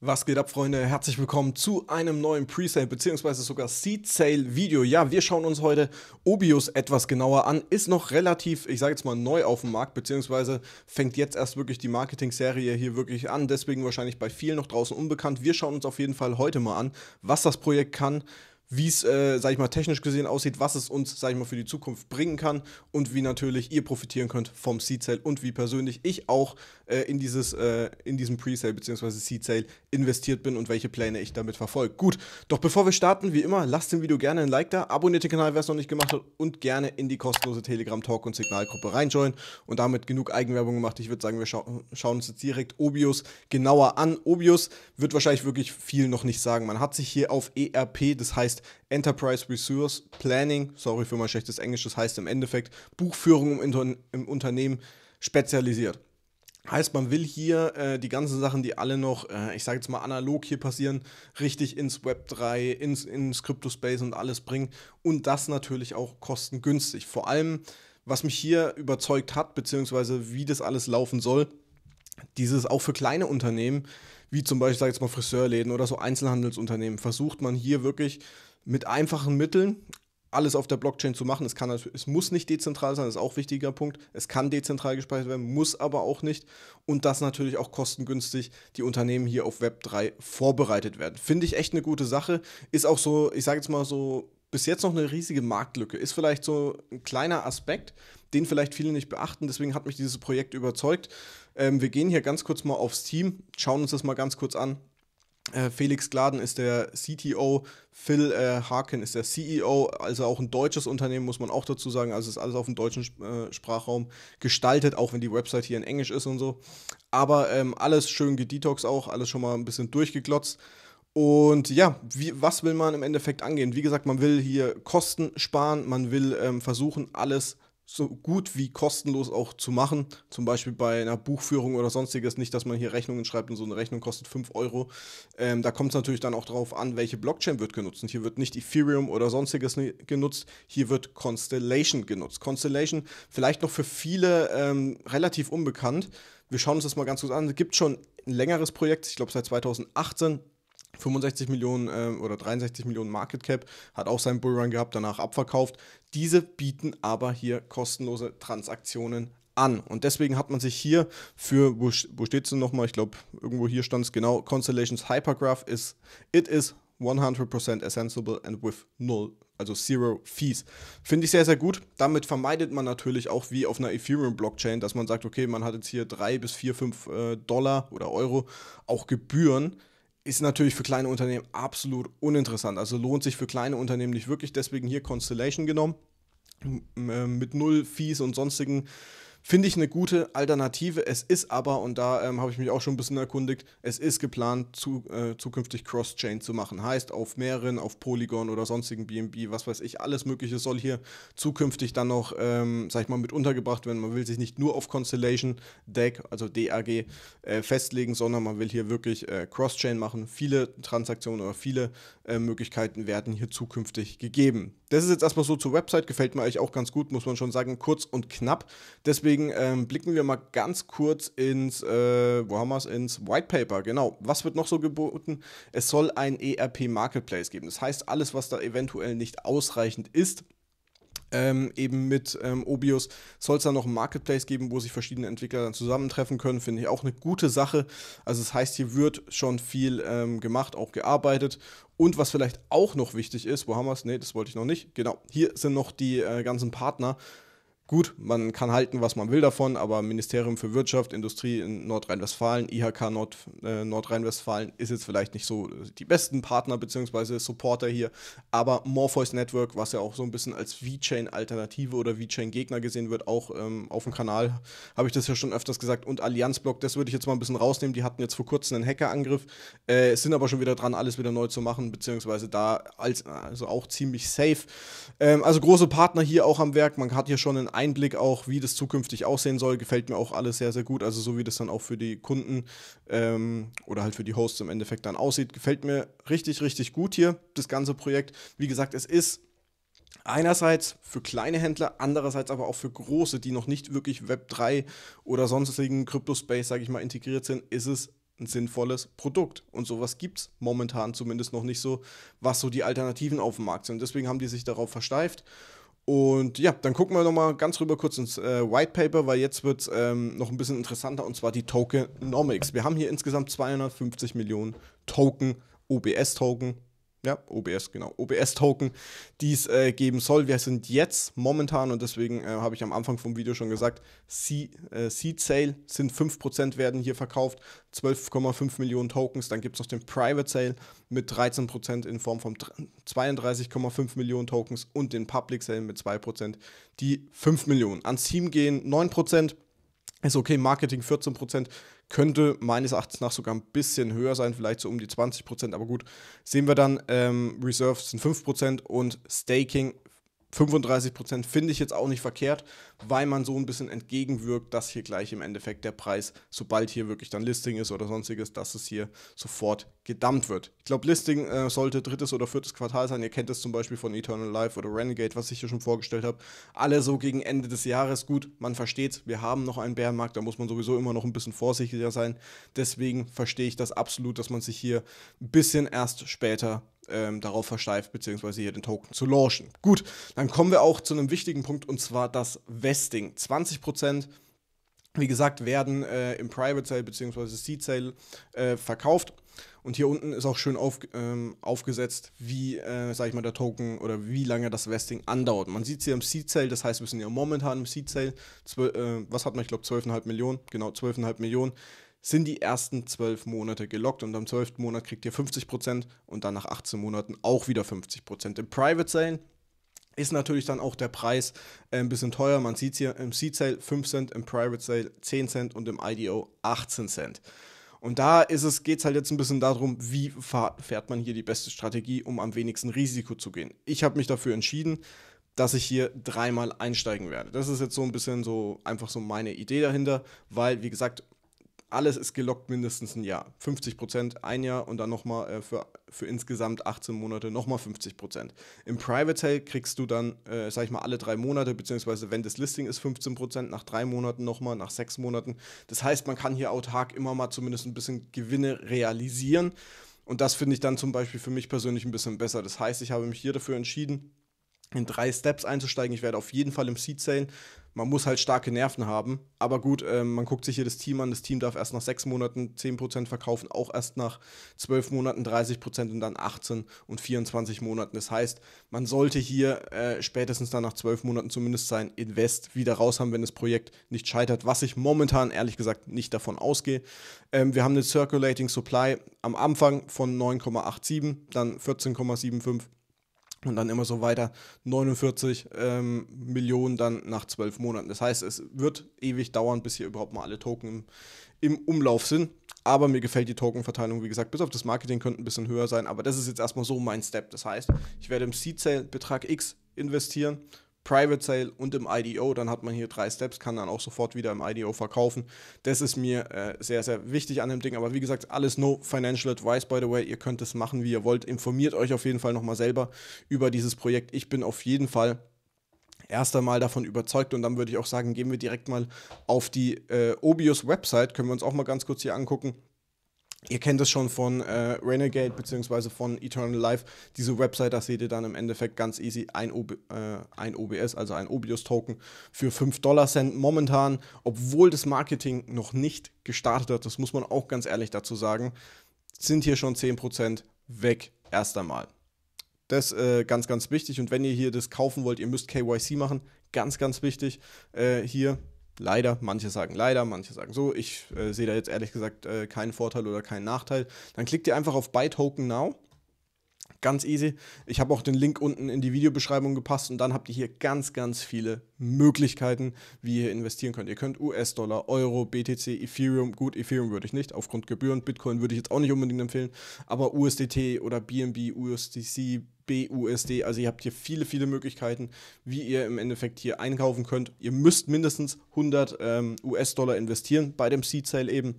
Was geht ab, Freunde? Herzlich willkommen zu einem neuen Presale bzw. sogar Seed Sale Video. Ja, wir schauen uns heute Obius etwas genauer an. Ist noch relativ, ich sage jetzt mal, neu auf dem Markt bzw. fängt jetzt erst wirklich die Marketing-Serie hier wirklich an. Deswegen wahrscheinlich bei vielen noch draußen unbekannt. Wir schauen uns auf jeden Fall heute mal an, was das Projekt kann wie es, äh, sag ich mal, technisch gesehen aussieht, was es uns, sag ich mal, für die Zukunft bringen kann und wie natürlich ihr profitieren könnt vom Seed-Sale und wie persönlich ich auch äh, in, dieses, äh, in diesem Pre-Sale bzw. Seed-Sale investiert bin und welche Pläne ich damit verfolge. Gut, doch bevor wir starten, wie immer, lasst dem Video gerne ein Like da, abonniert den Kanal, wer es noch nicht gemacht hat und gerne in die kostenlose Telegram-Talk- und Signalgruppe reinjoinen und damit genug Eigenwerbung gemacht. Ich würde sagen, wir scha schauen uns jetzt direkt Obius genauer an. Obius wird wahrscheinlich wirklich viel noch nicht sagen. Man hat sich hier auf ERP, das heißt heißt Enterprise Resource Planning, sorry für mein schlechtes Englisch, das heißt im Endeffekt Buchführung im, im Unternehmen spezialisiert. Heißt, man will hier äh, die ganzen Sachen, die alle noch, äh, ich sage jetzt mal analog hier passieren, richtig ins Web 3, ins, ins Crypto-Space und alles bringen. Und das natürlich auch kostengünstig. Vor allem, was mich hier überzeugt hat, beziehungsweise wie das alles laufen soll, dieses auch für kleine Unternehmen, wie zum Beispiel, sag jetzt mal, Friseurläden oder so Einzelhandelsunternehmen, versucht man hier wirklich mit einfachen Mitteln alles auf der Blockchain zu machen. Es, kann, es muss nicht dezentral sein, das ist auch ein wichtiger Punkt. Es kann dezentral gespeichert werden, muss aber auch nicht. Und dass natürlich auch kostengünstig die Unternehmen hier auf Web 3 vorbereitet werden. Finde ich echt eine gute Sache. Ist auch so, ich sage jetzt mal so, bis jetzt noch eine riesige Marktlücke. Ist vielleicht so ein kleiner Aspekt, den vielleicht viele nicht beachten. Deswegen hat mich dieses Projekt überzeugt. Ähm, wir gehen hier ganz kurz mal aufs Team, schauen uns das mal ganz kurz an. Äh, Felix Gladen ist der CTO, Phil äh, Harkin ist der CEO, also auch ein deutsches Unternehmen, muss man auch dazu sagen. Also ist alles auf dem deutschen äh, Sprachraum gestaltet, auch wenn die Website hier in Englisch ist und so. Aber ähm, alles schön gedetox auch, alles schon mal ein bisschen durchgeglotzt. Und ja, wie, was will man im Endeffekt angehen? Wie gesagt, man will hier Kosten sparen, man will ähm, versuchen, alles so gut wie kostenlos auch zu machen. Zum Beispiel bei einer Buchführung oder sonstiges. Nicht, dass man hier Rechnungen schreibt und so eine Rechnung kostet 5 Euro. Ähm, da kommt es natürlich dann auch darauf an, welche Blockchain wird genutzt. Und hier wird nicht Ethereum oder sonstiges ne, genutzt. Hier wird Constellation genutzt. Constellation vielleicht noch für viele ähm, relativ unbekannt. Wir schauen uns das mal ganz kurz an. Es gibt schon ein längeres Projekt, ich glaube seit 2018 65 Millionen äh, oder 63 Millionen Market Cap, hat auch seinen Bullrun gehabt, danach abverkauft. Diese bieten aber hier kostenlose Transaktionen an. Und deswegen hat man sich hier für, wo, wo steht es denn nochmal? Ich glaube, irgendwo hier stand es genau, Constellations Hypergraph ist, it is 100% essential and with null, also zero fees. Finde ich sehr, sehr gut. Damit vermeidet man natürlich auch wie auf einer Ethereum-Blockchain, dass man sagt, okay, man hat jetzt hier drei bis vier, fünf äh, Dollar oder Euro auch Gebühren ist natürlich für kleine Unternehmen absolut uninteressant. Also lohnt sich für kleine Unternehmen nicht wirklich. Deswegen hier Constellation genommen äh, mit null Fees und sonstigen Finde ich eine gute Alternative. Es ist aber, und da ähm, habe ich mich auch schon ein bisschen erkundigt, es ist geplant, zu, äh, zukünftig Cross-Chain zu machen. Heißt, auf mehreren, auf Polygon oder sonstigen BNB, was weiß ich, alles Mögliche soll hier zukünftig dann noch, ähm, sag ich mal, mit untergebracht werden. Man will sich nicht nur auf Constellation DAG, also DAG, äh, festlegen, sondern man will hier wirklich äh, Cross-Chain machen. Viele Transaktionen oder viele äh, Möglichkeiten werden hier zukünftig gegeben. Das ist jetzt erstmal so zur Website, gefällt mir eigentlich auch ganz gut, muss man schon sagen, kurz und knapp. Deswegen ähm, blicken wir mal ganz kurz ins, äh, wo haben wir es, ins White Paper. Genau, was wird noch so geboten? Es soll ein ERP Marketplace geben. Das heißt, alles, was da eventuell nicht ausreichend ist, ähm, eben mit ähm, Obius soll es dann noch einen Marketplace geben, wo sich verschiedene Entwickler dann zusammentreffen können. Finde ich auch eine gute Sache. Also das heißt, hier wird schon viel ähm, gemacht, auch gearbeitet. Und was vielleicht auch noch wichtig ist, wo haben wir es? Ne, das wollte ich noch nicht. Genau, hier sind noch die äh, ganzen Partner, Gut, man kann halten, was man will davon, aber Ministerium für Wirtschaft, Industrie in Nordrhein-Westfalen, IHK Nord, äh, Nordrhein-Westfalen ist jetzt vielleicht nicht so äh, die besten Partner bzw. Supporter hier, aber Morpheus Network, was ja auch so ein bisschen als vechain alternative oder vechain gegner gesehen wird, auch ähm, auf dem Kanal, habe ich das ja schon öfters gesagt, und Allianzblock, das würde ich jetzt mal ein bisschen rausnehmen, die hatten jetzt vor kurzem einen Hackerangriff, äh, sind aber schon wieder dran, alles wieder neu zu machen, bzw. da als, also auch ziemlich safe. Ähm, also große Partner hier auch am Werk, man hat hier schon einen Einblick auch, wie das zukünftig aussehen soll, gefällt mir auch alles sehr, sehr gut. Also so wie das dann auch für die Kunden ähm, oder halt für die Hosts im Endeffekt dann aussieht, gefällt mir richtig, richtig gut hier, das ganze Projekt. Wie gesagt, es ist Einerseits für kleine Händler, andererseits aber auch für große, die noch nicht wirklich Web3 oder sonstigen Crypto-Space, sage ich mal, integriert sind, ist es ein sinnvolles Produkt. Und sowas gibt es momentan zumindest noch nicht so, was so die Alternativen auf dem Markt sind. Deswegen haben die sich darauf versteift und ja, dann gucken wir nochmal ganz rüber kurz ins äh, White Paper, weil jetzt wird es ähm, noch ein bisschen interessanter und zwar die Tokenomics. Wir haben hier insgesamt 250 Millionen Token, OBS-Token, ja, OBS, genau, OBS-Token, die es äh, geben soll. Wir sind jetzt momentan, und deswegen äh, habe ich am Anfang vom Video schon gesagt, C, äh, Seed Sale sind 5% werden hier verkauft, 12,5 Millionen Tokens. Dann gibt es noch den Private Sale mit 13% in Form von 32,5 Millionen Tokens und den Public Sale mit 2%, die 5 Millionen. An Team gehen 9%. Ist okay, Marketing 14%, könnte meines Erachtens nach sogar ein bisschen höher sein, vielleicht so um die 20%, aber gut, sehen wir dann. Ähm, Reserves sind 5% und Staking 35 Prozent finde ich jetzt auch nicht verkehrt, weil man so ein bisschen entgegenwirkt, dass hier gleich im Endeffekt der Preis, sobald hier wirklich dann Listing ist oder sonstiges, dass es hier sofort gedammt wird. Ich glaube, Listing äh, sollte drittes oder viertes Quartal sein. Ihr kennt das zum Beispiel von Eternal Life oder Renegade, was ich hier schon vorgestellt habe. Alle so gegen Ende des Jahres. Gut, man versteht, wir haben noch einen Bärenmarkt, da muss man sowieso immer noch ein bisschen vorsichtiger sein. Deswegen verstehe ich das absolut, dass man sich hier ein bisschen erst später ähm, darauf versteift, beziehungsweise hier den Token zu launchen. Gut, dann kommen wir auch zu einem wichtigen Punkt und zwar das Vesting. 20%, Prozent. wie gesagt, werden äh, im Private Sale beziehungsweise Seed Sale äh, verkauft. Und hier unten ist auch schön auf, ähm, aufgesetzt, wie, äh, sag ich mal, der Token oder wie lange das Vesting andauert. Man sieht es hier im Seed Sale, das heißt, wir sind ja momentan im Seed Sale. äh, was hat man, ich glaube, 12,5 Millionen, genau, 12,5 Millionen sind die ersten zwölf Monate gelockt und am zwölften Monat kriegt ihr 50% und dann nach 18 Monaten auch wieder 50%. Im Private Sale ist natürlich dann auch der Preis äh, ein bisschen teuer. Man sieht es hier im Seed Sale 5 Cent, im Private Sale 10 Cent und im IDO 18 Cent. Und da ist es, geht es halt jetzt ein bisschen darum, wie fährt man hier die beste Strategie, um am wenigsten Risiko zu gehen. Ich habe mich dafür entschieden, dass ich hier dreimal einsteigen werde. Das ist jetzt so ein bisschen so einfach so meine Idee dahinter, weil, wie gesagt, alles ist gelockt mindestens ein Jahr. 50 Prozent ein Jahr und dann nochmal äh, für, für insgesamt 18 Monate nochmal 50 Prozent. Im Private Sale kriegst du dann, äh, sag ich mal, alle drei Monate, beziehungsweise wenn das Listing ist, 15 Prozent, nach drei Monaten nochmal, nach sechs Monaten. Das heißt, man kann hier autark immer mal zumindest ein bisschen Gewinne realisieren. Und das finde ich dann zum Beispiel für mich persönlich ein bisschen besser. Das heißt, ich habe mich hier dafür entschieden, in drei Steps einzusteigen. Ich werde auf jeden Fall im Seed zählen. Man muss halt starke Nerven haben. Aber gut, ähm, man guckt sich hier das Team an. Das Team darf erst nach sechs Monaten 10% verkaufen, auch erst nach zwölf Monaten 30% und dann 18 und 24 Monaten. Das heißt, man sollte hier äh, spätestens dann nach zwölf Monaten zumindest sein Invest wieder raus haben, wenn das Projekt nicht scheitert, was ich momentan ehrlich gesagt nicht davon ausgehe. Ähm, wir haben eine Circulating Supply am Anfang von 9,87, dann 14,75 und dann immer so weiter, 49 ähm, Millionen dann nach zwölf Monaten. Das heißt, es wird ewig dauern, bis hier überhaupt mal alle Token im, im Umlauf sind. Aber mir gefällt die Tokenverteilung, wie gesagt, bis auf das Marketing könnte ein bisschen höher sein. Aber das ist jetzt erstmal so mein Step. Das heißt, ich werde im Seed-Sale Betrag X investieren Private Sale und im IDO. Dann hat man hier drei Steps, kann dann auch sofort wieder im IDO verkaufen. Das ist mir äh, sehr, sehr wichtig an dem Ding. Aber wie gesagt, alles no financial advice, by the way. Ihr könnt es machen, wie ihr wollt. Informiert euch auf jeden Fall nochmal selber über dieses Projekt. Ich bin auf jeden Fall erst einmal davon überzeugt und dann würde ich auch sagen, gehen wir direkt mal auf die äh, Obios Website, können wir uns auch mal ganz kurz hier angucken. Ihr kennt das schon von äh, Renegade bzw. von Eternal Life. Diese Website, da seht ihr dann im Endeffekt ganz easy ein, OB, äh, ein OBS, also ein Obius-Token für 5 Dollar Cent momentan, obwohl das Marketing noch nicht gestartet hat. Das muss man auch ganz ehrlich dazu sagen. Sind hier schon 10% weg erst einmal. Das äh, ganz, ganz wichtig. Und wenn ihr hier das kaufen wollt, ihr müsst KYC machen. Ganz, ganz wichtig äh, hier leider, manche sagen leider, manche sagen so. Ich äh, sehe da jetzt ehrlich gesagt äh, keinen Vorteil oder keinen Nachteil. Dann klickt ihr einfach auf Buy Token Now Ganz easy. Ich habe auch den Link unten in die Videobeschreibung gepasst und dann habt ihr hier ganz, ganz viele Möglichkeiten, wie ihr investieren könnt. Ihr könnt US-Dollar, Euro, BTC, Ethereum, gut, Ethereum würde ich nicht, aufgrund Gebühren, Bitcoin würde ich jetzt auch nicht unbedingt empfehlen, aber USDT oder BNB, USDC, BUSD. Also ihr habt hier viele, viele Möglichkeiten, wie ihr im Endeffekt hier einkaufen könnt. Ihr müsst mindestens 100 ähm, US-Dollar investieren bei dem Seed Sale eben.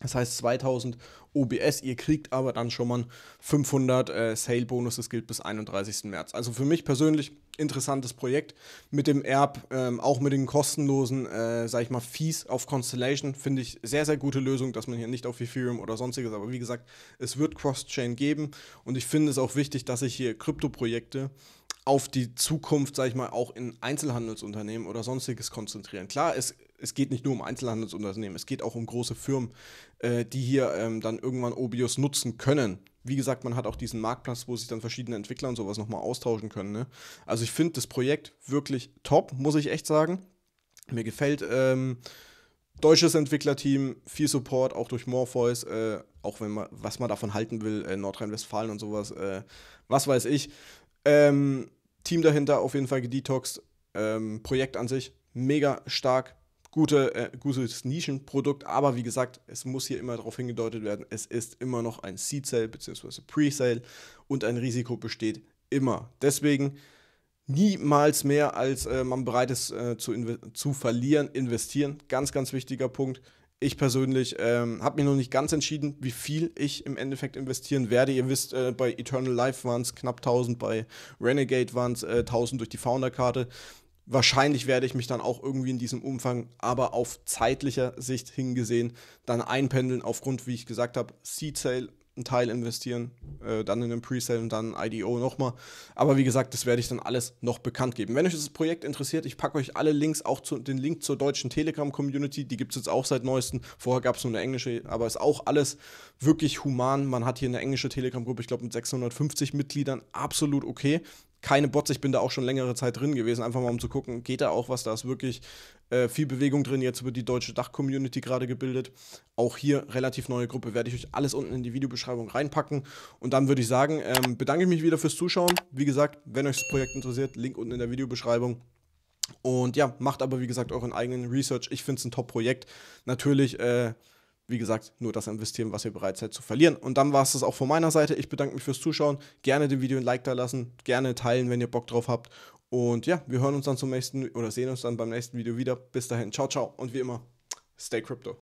Das heißt 2000 OBS, ihr kriegt aber dann schon mal 500 äh, Sale-Bonus, das gilt bis 31. März. Also für mich persönlich interessantes Projekt mit dem Erb, ähm, auch mit den kostenlosen, äh, sag ich mal, Fees auf Constellation, finde ich sehr, sehr gute Lösung, dass man hier nicht auf Ethereum oder sonstiges, aber wie gesagt, es wird Cross-Chain geben und ich finde es auch wichtig, dass sich hier Krypto-Projekte auf die Zukunft, sage ich mal, auch in Einzelhandelsunternehmen oder sonstiges konzentrieren. Klar, es, es geht nicht nur um Einzelhandelsunternehmen, es geht auch um große Firmen, äh, die hier ähm, dann irgendwann Obios nutzen können. Wie gesagt, man hat auch diesen Marktplatz, wo sich dann verschiedene Entwickler und sowas nochmal austauschen können. Ne? Also ich finde das Projekt wirklich top, muss ich echt sagen. Mir gefällt ähm, deutsches Entwicklerteam, viel Support, auch durch Morpheus, äh, auch wenn man, was man davon halten will, äh, Nordrhein-Westfalen und sowas, äh, was weiß ich. Ähm, Team dahinter auf jeden Fall gedetoxed. Ähm, Projekt an sich mega stark. Gute, äh, gutes Nischenprodukt, aber wie gesagt, es muss hier immer darauf hingedeutet werden, es ist immer noch ein Seed-Sale bzw. Pre-Sale und ein Risiko besteht immer. Deswegen niemals mehr, als äh, man bereit ist äh, zu, zu verlieren, investieren. Ganz, ganz wichtiger Punkt ich persönlich ähm, habe mich noch nicht ganz entschieden, wie viel ich im Endeffekt investieren werde. Ihr wisst, äh, bei Eternal Life waren es knapp 1000, bei Renegade waren es äh, 1000 durch die Founder-Karte. Wahrscheinlich werde ich mich dann auch irgendwie in diesem Umfang, aber auf zeitlicher Sicht hingesehen, dann einpendeln, aufgrund, wie ich gesagt habe, Seed Sale einen Teil investieren, äh, dann in den Presale und dann IDO nochmal. Aber wie gesagt, das werde ich dann alles noch bekannt geben. Wenn euch das Projekt interessiert, ich packe euch alle Links, auch zu, den Link zur deutschen Telegram-Community, die gibt es jetzt auch seit neuestem. Vorher gab es nur eine englische, aber ist auch alles wirklich human. Man hat hier eine englische Telegram-Gruppe, ich glaube mit 650 Mitgliedern, absolut okay keine Bots, ich bin da auch schon längere Zeit drin gewesen, einfach mal um zu gucken, geht da auch was, da ist wirklich äh, viel Bewegung drin, jetzt wird die deutsche Dach-Community gerade gebildet, auch hier relativ neue Gruppe, werde ich euch alles unten in die Videobeschreibung reinpacken und dann würde ich sagen, ähm, bedanke ich mich wieder fürs Zuschauen, wie gesagt, wenn euch das Projekt interessiert, Link unten in der Videobeschreibung. Und ja, macht aber wie gesagt euren eigenen Research. Ich finde es ein Top-Projekt. Natürlich äh, wie gesagt, nur das investieren, was ihr bereit seid zu verlieren. Und dann war es das auch von meiner Seite. Ich bedanke mich fürs Zuschauen. Gerne dem Video ein Like da lassen, gerne teilen, wenn ihr Bock drauf habt. Und ja, wir hören uns dann zum nächsten oder sehen uns dann beim nächsten Video wieder. Bis dahin, ciao, ciao und wie immer, stay crypto.